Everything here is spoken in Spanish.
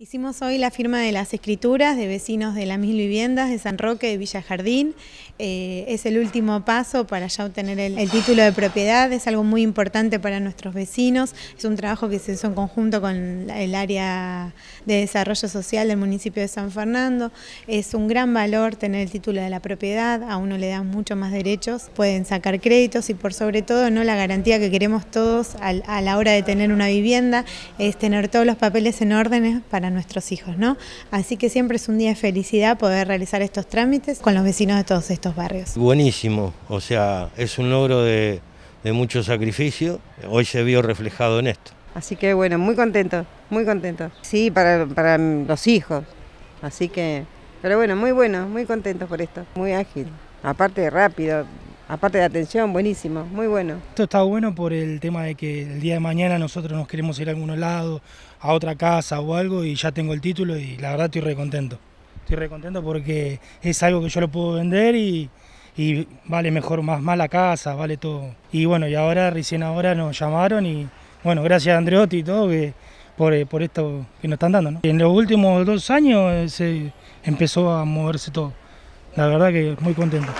Hicimos hoy la firma de las escrituras de vecinos de las mil viviendas de San Roque de Villa Jardín. Eh, es el último paso para ya obtener el, título de propiedad. Es algo muy importante para nuestros vecinos. Es un trabajo que se hizo en conjunto con el área de desarrollo social del municipio de San Fernando. Es un gran valor tener el título de la propiedad. A uno le dan mucho más derechos. Pueden sacar créditos y por sobre todo no la garantía que queremos todos a, la hora de tener una vivienda es tener todos los papeles en órdenes para nuestros hijos, ¿no? Así que siempre es un día de felicidad poder realizar estos trámites con los vecinos de todos estos barrios. Buenísimo, o sea, es un logro de, mucho sacrificio, hoy se vio reflejado en esto. Así que bueno, muy contento, muy contento. Sí, para, los hijos, así que, pero bueno, muy bueno, muy contento por esto, muy ágil, aparte rápido, aparte de atención, buenísimo, muy bueno. Esto está bueno por el tema de que el día de mañana nosotros nos queremos ir a algún lado, a otra casa o algo, y ya tengo el título y la verdad estoy recontento. Estoy recontento porque es algo que yo lo puedo vender y, vale mejor, más, más la casa, vale todo. Y bueno, y ahora, recién ahora nos llamaron y bueno, gracias a Andreotti y todo que, por, eh, esto que nos están dando. ¿no? En los últimos dos años eh, se empezó a moverse todo. La verdad que muy contento.